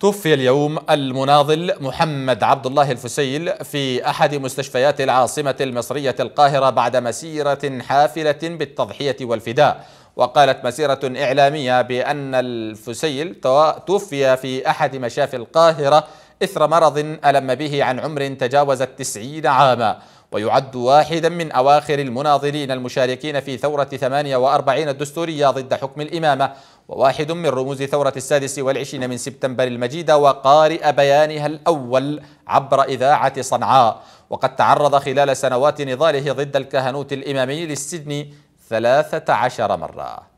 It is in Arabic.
توفي اليوم المناضل محمد عبد الله الفسيل في أحد مستشفيات العاصمة المصرية القاهرة بعد مسيرة حافلة بالتضحية والفداء وقالت مسيرة إعلامية بأن الفسيل توفي في أحد مشافي القاهرة إثر مرض ألم به عن عمر تجاوز التسعين عاماً ويعد واحدا من أواخر المناضلين المشاركين في ثورة 48 الدستورية ضد حكم الإمامة وواحد من رموز ثورة السادس والعشرين من سبتمبر المجيدة وقارئ بيانها الأول عبر إذاعة صنعاء وقد تعرض خلال سنوات نضاله ضد الكهنوت الإمامي للسجن 13 مرة